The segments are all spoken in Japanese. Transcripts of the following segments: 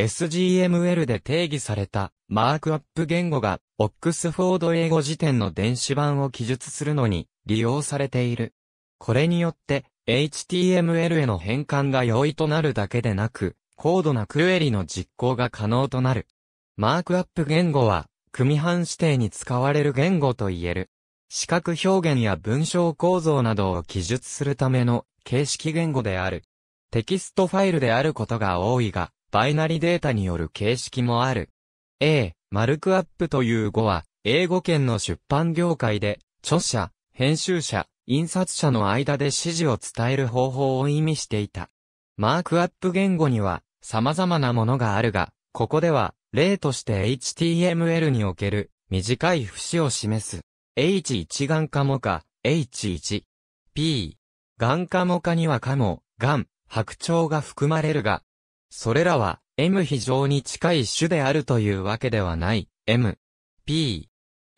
SGML で定義されたマークアップ言語がオックスフォード英語辞典の電子版を記述するのに利用されている。これによって HTML への変換が容易となるだけでなく、高度なクエリの実行が可能となる。マークアップ言語は、組版指定に使われる言語と言える。視覚表現や文章構造などを記述するための形式言語である。テキストファイルであることが多いが、バイナリデータによる形式もある。A、マルクアップという語は、英語圏の出版業界で、著者、編集者、印刷者の間で指示を伝える方法を意味していた。マークアップ言語には、様々なものがあるが、ここでは、例として HTML における、短い節を示す。H1 眼科もか、H1。P。眼科もかにはかも、眼、白鳥が含まれるが、それらは M 非常に近い種であるというわけではない。M、P、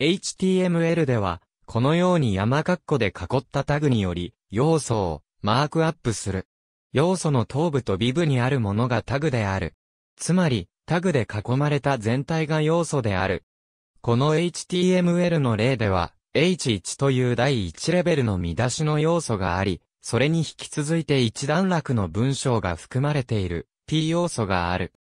HTML では、このように山括弧で囲ったタグにより、要素をマークアップする。要素の頭部と尾部にあるものがタグである。つまり、タグで囲まれた全体が要素である。この HTML の例では、H1 という第1レベルの見出しの要素があり、それに引き続いて一段落の文章が含まれている。P 要素がある。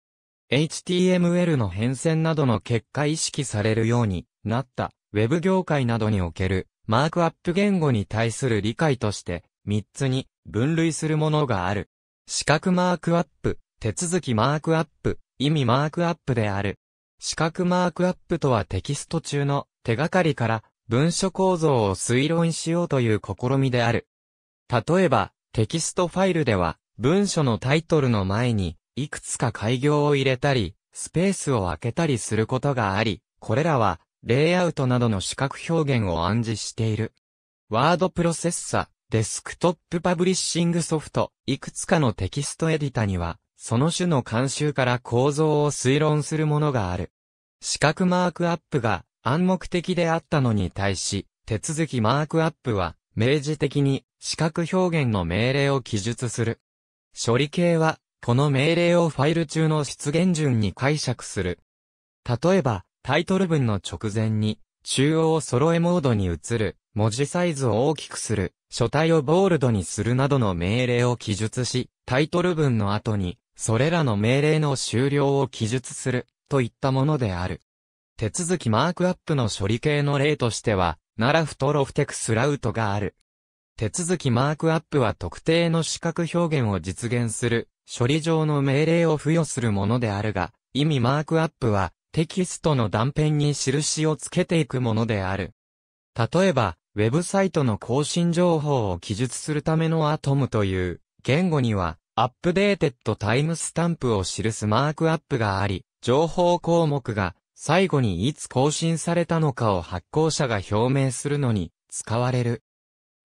HTML の変遷などの結果意識されるようになった Web 業界などにおけるマークアップ言語に対する理解として3つに分類するものがある。四角マークアップ、手続きマークアップ、意味マークアップである。四角マークアップとはテキスト中の手がかりから文書構造を推論しようという試みである。例えば、テキストファイルでは文書のタイトルの前に、いくつか開業を入れたり、スペースを空けたりすることがあり、これらは、レイアウトなどの視覚表現を暗示している。ワードプロセッサ、デスクトップパブリッシングソフト、いくつかのテキストエディタには、その種の慣習から構造を推論するものがある。視覚マークアップが暗黙的であったのに対し、手続きマークアップは、明示的に視覚表現の命令を記述する。処理系は、この命令をファイル中の出現順に解釈する。例えば、タイトル文の直前に、中央を揃えモードに移る、文字サイズを大きくする、書体をボールドにするなどの命令を記述し、タイトル文の後に、それらの命令の終了を記述する、といったものである。手続きマークアップの処理系の例としては、ナラフとロフテクスラウトがある。手続きマークアップは特定の視覚表現を実現する処理上の命令を付与するものであるが、意味マークアップはテキストの断片に印をつけていくものである。例えば、ウェブサイトの更新情報を記述するためのアトムという言語には、アップデーテッドタイムスタンプを記すマークアップがあり、情報項目が最後にいつ更新されたのかを発行者が表明するのに使われる。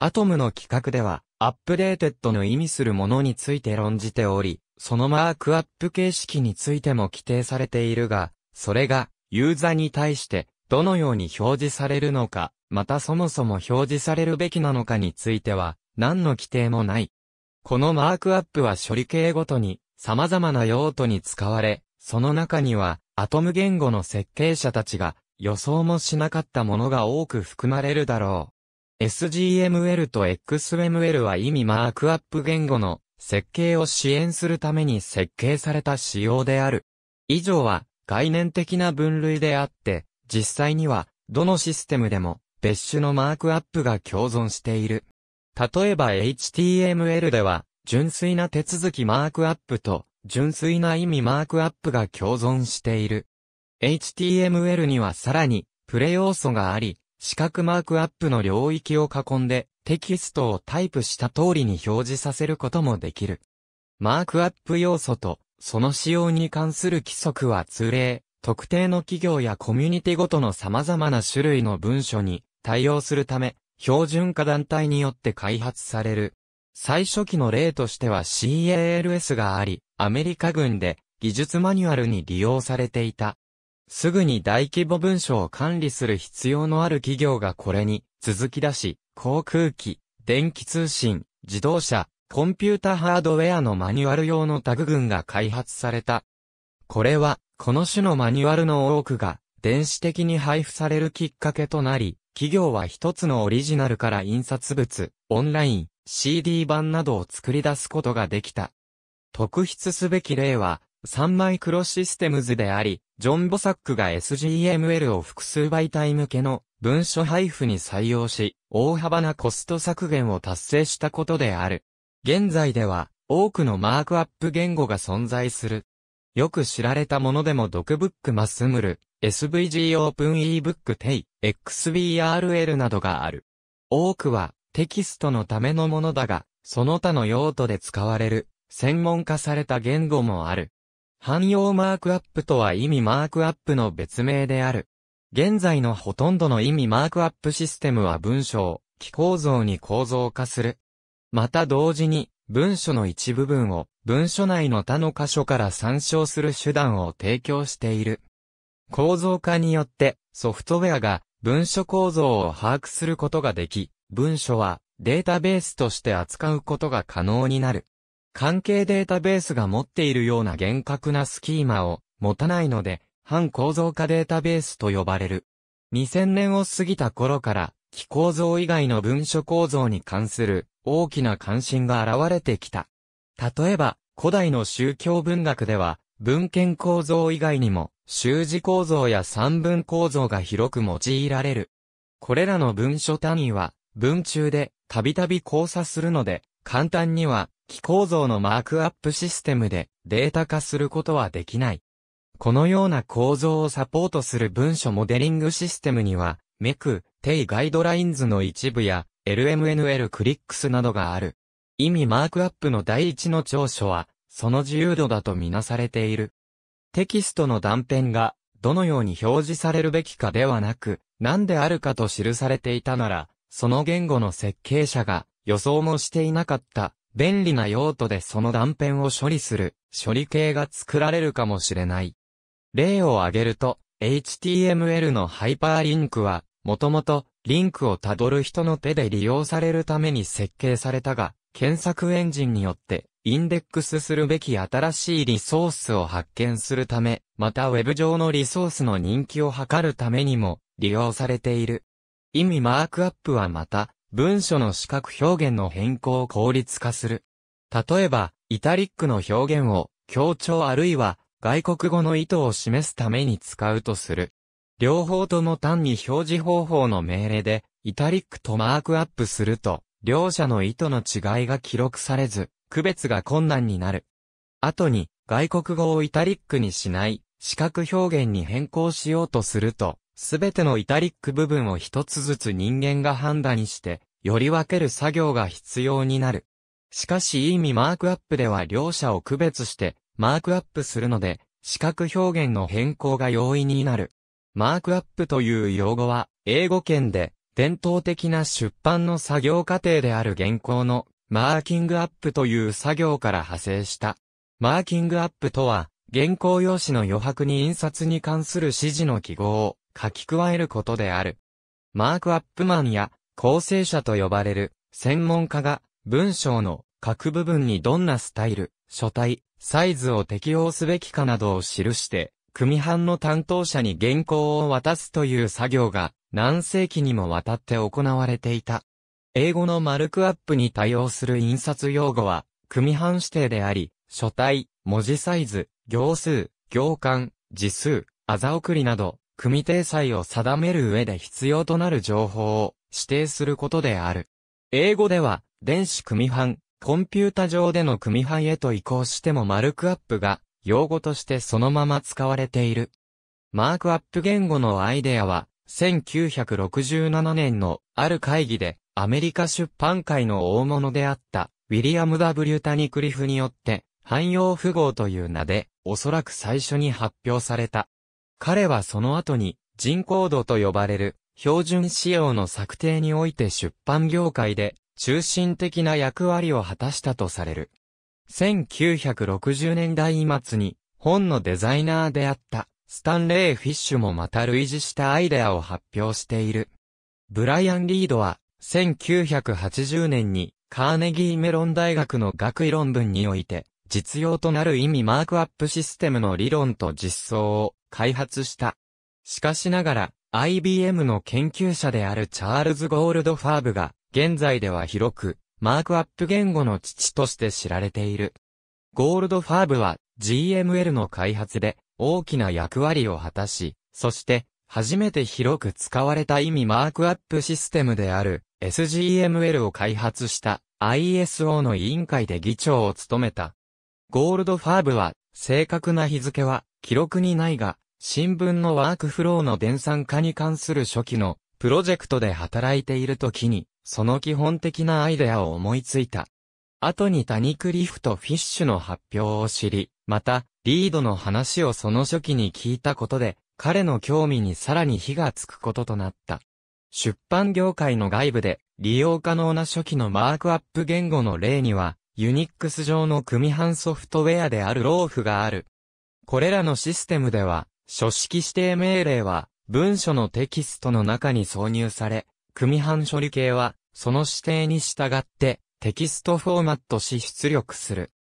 アトムの規格では、アップデーテッドの意味するものについて論じており、そのマークアップ形式についても規定されているが、それが、ユーザーに対して、どのように表示されるのか、またそもそも表示されるべきなのかについては、何の規定もない。このマークアップは処理系ごとに、様々な用途に使われ、その中には、アトム言語の設計者たちが、予想もしなかったものが多く含まれるだろう。SGML と XML は意味マークアップ言語の設計を支援するために設計された仕様である。以上は概念的な分類であって、実際にはどのシステムでも別種のマークアップが共存している。例えば HTML では純粋な手続きマークアップと純粋な意味マークアップが共存している。HTML にはさらにプレ要素があり、四角マークアップの領域を囲んで、テキストをタイプした通りに表示させることもできる。マークアップ要素と、その使用に関する規則は通例、特定の企業やコミュニティごとの様々な種類の文書に対応するため、標準化団体によって開発される。最初期の例としては CALS があり、アメリカ軍で技術マニュアルに利用されていた。すぐに大規模文書を管理する必要のある企業がこれに続き出し、航空機、電気通信、自動車、コンピュータハードウェアのマニュアル用のタグ群が開発された。これは、この種のマニュアルの多くが、電子的に配布されるきっかけとなり、企業は一つのオリジナルから印刷物、オンライン、CD 版などを作り出すことができた。特筆すべき例は、3マイクロシステムズであり、ジョン・ボサックが SGML を複数媒体向けの文書配布に採用し、大幅なコスト削減を達成したことである。現在では、多くのマークアップ言語が存在する。よく知られたものでもドクブックマスムル、SVG オープン e b o o k テイ、XBRL などがある。多くはテキストのためのものだが、その他の用途で使われる、専門化された言語もある。汎用マークアップとは意味マークアップの別名である。現在のほとんどの意味マークアップシステムは文章、機構造に構造化する。また同時に、文書の一部分を文書内の他の箇所から参照する手段を提供している。構造化によってソフトウェアが文書構造を把握することができ、文書はデータベースとして扱うことが可能になる。関係データベースが持っているような厳格なスキーマを持たないので、反構造化データベースと呼ばれる。2000年を過ぎた頃から、気構造以外の文書構造に関する大きな関心が現れてきた。例えば、古代の宗教文学では、文献構造以外にも、習字構造や三文構造が広く用いられる。これらの文書単位は、文中でたびたび交差するので、簡単には機構造のマークアップシステムでデータ化することはできない。このような構造をサポートする文書モデリングシステムには、メク、テイガイドラインズの一部や LMNL クリックスなどがある。意味マークアップの第一の長所は、その自由度だとみなされている。テキストの断片が、どのように表示されるべきかではなく、何であるかと記されていたなら、その言語の設計者が予想もしていなかった便利な用途でその断片を処理する処理系が作られるかもしれない。例を挙げると、HTML のハイパーリンクは、もともとリンクをたどる人の手で利用されるために設計されたが、検索エンジンによってインデックスするべき新しいリソースを発見するため、また Web 上のリソースの人気を測るためにも利用されている。意味マークアップはまた、文書の視覚表現の変更を効率化する。例えば、イタリックの表現を強調あるいは外国語の意図を示すために使うとする。両方とも単に表示方法の命令でイタリックとマークアップすると、両者の意図の違いが記録されず、区別が困難になる。後に、外国語をイタリックにしない、視覚表現に変更しようとすると、すべてのイタリック部分を一つずつ人間が判断して、より分ける作業が必要になる。しかし意味マークアップでは両者を区別して、マークアップするので、視覚表現の変更が容易になる。マークアップという用語は、英語圏で、伝統的な出版の作業過程である原稿の、マーキングアップという作業から派生した。マーキングアップとは、原稿用紙の余白に印刷に関する指示の記号を、書き加えることである。マークアップマンや構成者と呼ばれる専門家が文章の各部分にどんなスタイル、書体、サイズを適用すべきかなどを記して、組版の担当者に原稿を渡すという作業が何世紀にもわたって行われていた。英語のマルクアップに対応する印刷用語は、組版指定であり、書体、文字サイズ、行数、行間、字数、あざ送りなど、組定裁を定める上で必要となる情報を指定することである。英語では、電子組版、コンピュータ上での組版へと移行してもマルクアップが、用語としてそのまま使われている。マークアップ言語のアイデアは、1967年のある会議で、アメリカ出版界の大物であった、ウィリアム・ W・ タニクリフによって、汎用符号という名で、おそらく最初に発表された。彼はその後に人工度と呼ばれる標準仕様の策定において出版業界で中心的な役割を果たしたとされる。1960年代末に本のデザイナーであったスタンレー・フィッシュもまた類似したアイデアを発表している。ブライアン・リードは1980年にカーネギーメロン大学の学位論文において実用となる意味マークアップシステムの理論と実装を開発した。しかしながら、IBM の研究者であるチャールズ・ゴールドファーブが、現在では広く、マークアップ言語の父として知られている。ゴールドファーブは、GML の開発で、大きな役割を果たし、そして、初めて広く使われた意味マークアップシステムである SGML を開発した ISO の委員会で議長を務めた。ゴールドファーブは正確な日付は記録にないが、新聞のワークフローの電算化に関する初期のプロジェクトで働いている時に、その基本的なアイデアを思いついた。後にタニクリフとフィッシュの発表を知り、また、リードの話をその初期に聞いたことで、彼の興味にさらに火がつくこととなった。出版業界の外部で、利用可能な初期のマークアップ言語の例には、ユニックス上の組版ソフトウェアであるローフがある。これらのシステムでは、書式指定命令は、文書のテキストの中に挿入され、組版処理系は、その指定に従って、テキストフォーマットし出力する。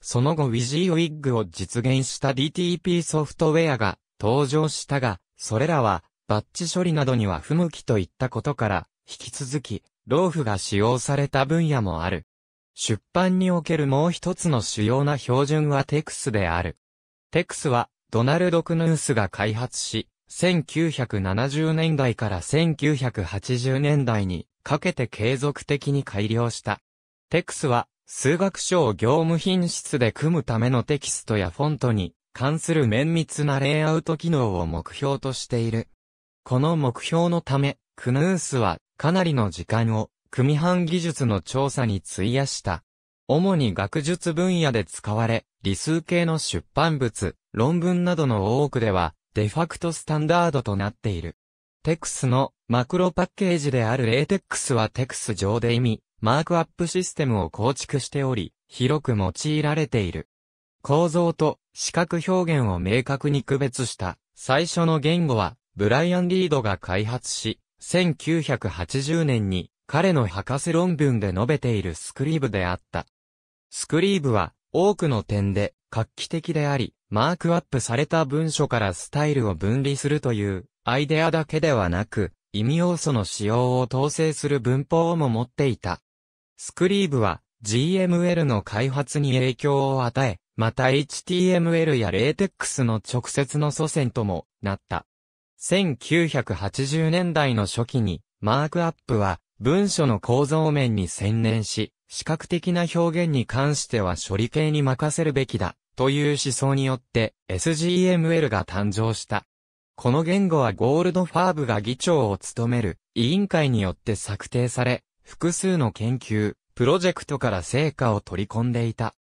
その後 w ジーウ w ッ g を実現した DTP ソフトウェアが登場したが、それらはバッチ処理などには不向きといったことから、引き続き、老フが使用された分野もある。出版におけるもう一つの主要な標準はテクスである。テクスは、ドナルド・クヌースが開発し、1970年代から1980年代にかけて継続的に改良した。テクスは、数学書を業務品質で組むためのテキストやフォントに関する綿密なレイアウト機能を目標としている。この目標のため、クヌースはかなりの時間を組版技術の調査に費やした。主に学術分野で使われ、理数系の出版物、論文などの多くでは、デファクトスタンダードとなっている。テクスのマクロパッケージであるレイテックスはテクス上で意味、マークアップシステムを構築しており、広く用いられている。構造と視覚表現を明確に区別した最初の言語は、ブライアン・リードが開発し、1980年に彼の博士論文で述べているスクリブであった。スクリーブは多くの点で画期的であり、マークアップされた文書からスタイルを分離するというアイデアだけではなく、意味要素の使用を統制する文法をも持っていた。スクリーブは GML の開発に影響を与え、また HTML や LaTeX の直接の祖先ともなった。1980年代の初期にマークアップは文書の構造面に専念し、視覚的な表現に関しては処理系に任せるべきだ、という思想によって SGML が誕生した。この言語はゴールドファーブが議長を務める委員会によって策定され、複数の研究、プロジェクトから成果を取り込んでいた。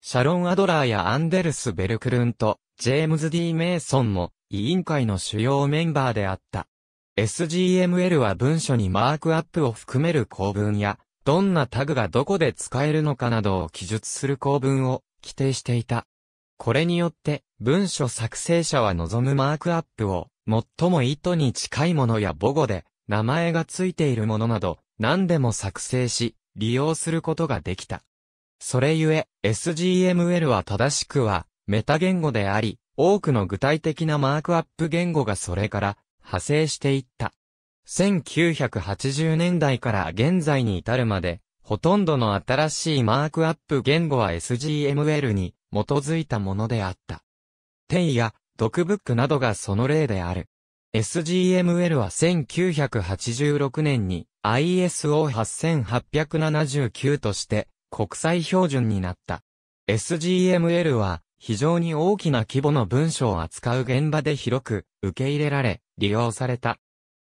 シャロン・アドラーやアンデルス・ベルクルンとジェームズ・ D・ メイソンも委員会の主要メンバーであった。SGML は文書にマークアップを含める構文やどんなタグがどこで使えるのかなどを記述する構文を規定していた。これによって文書作成者は望むマークアップを最も意図に近いものや母語で名前がついているものなど何でも作成し利用することができた。それゆえ SGML は正しくはメタ言語であり多くの具体的なマークアップ言語がそれから派生していった。1980年代から現在に至るまで、ほとんどの新しいマークアップ言語は SGML に基づいたものであった。テイや、ドクブックなどがその例である。SGML は1986年に ISO8879 として国際標準になった。SGML は非常に大きな規模の文章を扱う現場で広く受け入れられ利用された。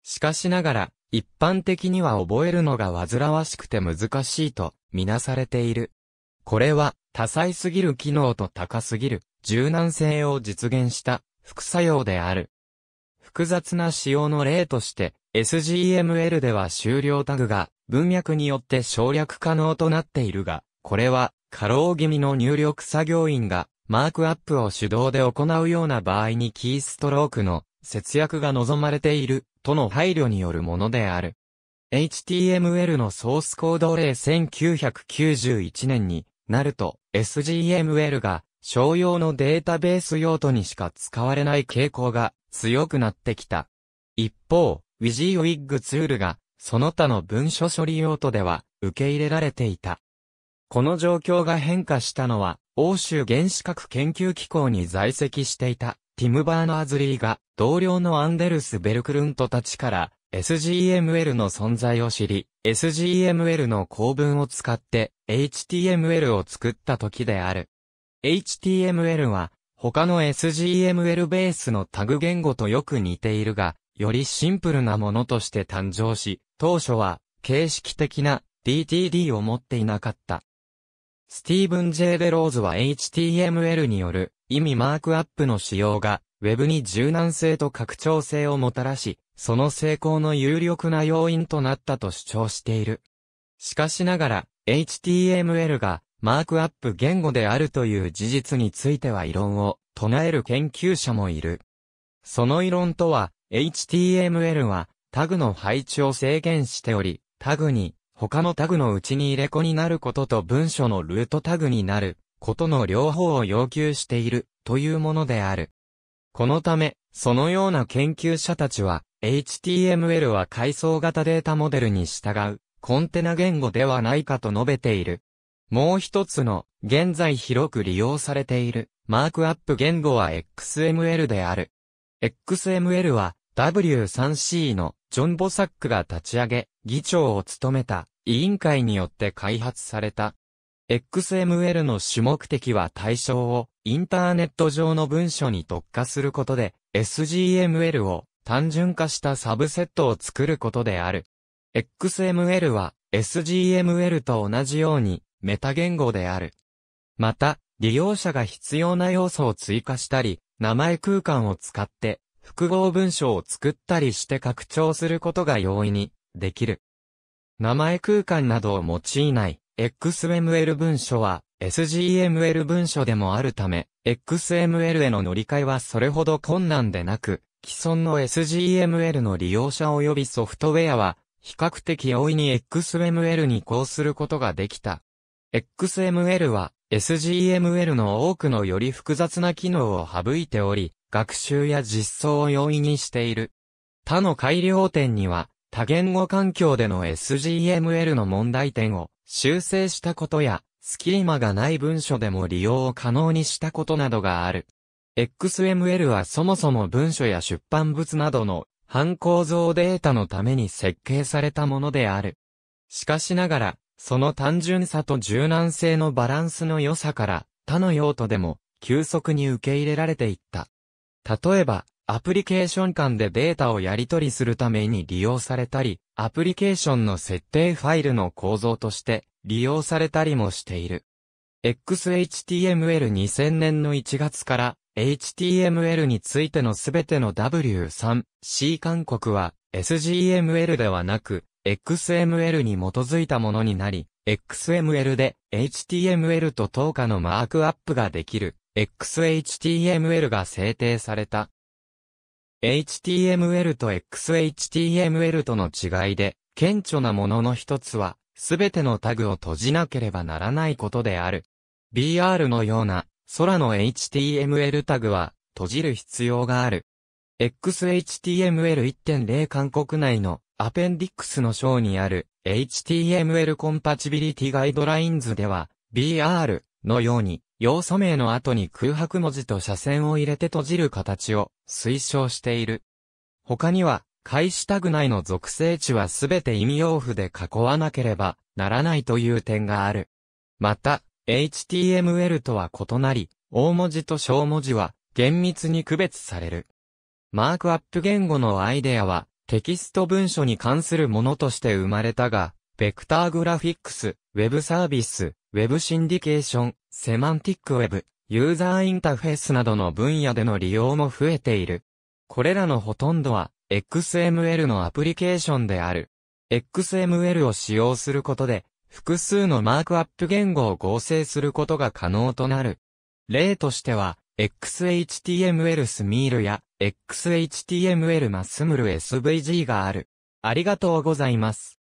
しかしながら、一般的には覚えるのが煩わしくて難しいと、みなされている。これは、多彩すぎる機能と高すぎる、柔軟性を実現した、副作用である。複雑な仕様の例として、SGML では終了タグが、文脈によって省略可能となっているが、これは、過労気味の入力作業員が、マークアップを手動で行うような場合にキーストロークの節約が望まれている、との配慮によるものである。HTML のソースコード例1991年になると SGML が商用のデータベース用途にしか使われない傾向が強くなってきた。一方、ウィジーウィッグツールがその他の文書処理用途では受け入れられていた。この状況が変化したのは、欧州原子核研究機構に在籍していたティム・バーナーズ・リーが、同僚のアンデルス・ベルクルントたちから、SGML の存在を知り、SGML の構文を使って HTML を作った時である。HTML は他の SGML ベースのタグ言語とよく似ているが、よりシンプルなものとして誕生し、当初は形式的な DTD を持っていなかった。スティーブン・ジェイ・デローズは HTML による意味マークアップの使用が、Web に柔軟性と拡張性をもたらし、その成功の有力な要因となったと主張している。しかしながら、HTML がマークアップ言語であるという事実については異論を唱える研究者もいる。その異論とは、HTML はタグの配置を制限しており、タグに他のタグのうちに入れ子になることと文書のルートタグになることの両方を要求しているというものである。このため、そのような研究者たちは、HTML は階層型データモデルに従う、コンテナ言語ではないかと述べている。もう一つの、現在広く利用されている、マークアップ言語は XML である。XML は、W3C のジョン・ボサックが立ち上げ、議長を務めた委員会によって開発された XML の主目的は対象をインターネット上の文書に特化することで SGML を単純化したサブセットを作ることである。XML は SGML と同じようにメタ言語である。また、利用者が必要な要素を追加したり、名前空間を使って複合文書を作ったりして拡張することが容易にできる。名前空間などを用いない XML 文書は SGML 文書でもあるため、XML への乗り換えはそれほど困難でなく、既存の SGML の利用者及びソフトウェアは、比較的容易に XML に移行することができた。XML は SGML の多くのより複雑な機能を省いており、学習や実装を容易にしている。他の改良点には、多言語環境での SGML の問題点を修正したことや、スキリマがない文書でも利用を可能にしたことなどがある。XML はそもそも文書や出版物などの反構造データのために設計されたものである。しかしながら、その単純さと柔軟性のバランスの良さから、他の用途でも急速に受け入れられていった。例えば、アプリケーション間でデータをやり取りするために利用されたり、アプリケーションの設定ファイルの構造として利用されたりもしている。XHTML2000 年の1月から HTML についてのすべての W3、C 勧告は SGML ではなく XML に基づいたものになり、XML で HTML と等価のマークアップができる XHTML が制定された。HTML と XHTML との違いで、顕著なものの一つは、すべてのタグを閉じなければならないことである。BR のような、空の HTML タグは、閉じる必要がある。XHTML1.0 韓国内のアペンディックスの章にある HTML コンパチビリティガイドラインズでは BR のように要素名の後に空白文字と斜線を入れて閉じる形を推奨している。他には、開始タグ内の属性値はすべて意味用符で囲わなければならないという点がある。また、HTML とは異なり、大文字と小文字は厳密に区別される。マークアップ言語のアイデアは、テキスト文書に関するものとして生まれたが、ベクターグラフィックス、ウェブサービス、ウェブシンディケーション、セマンティックウェブ、ユーザーインターフェースなどの分野での利用も増えている。これらのほとんどは XML のアプリケーションである。XML を使用することで複数のマークアップ言語を合成することが可能となる。例としては XHTML スミールや XHTML マスムル SVG がある。ありがとうございます。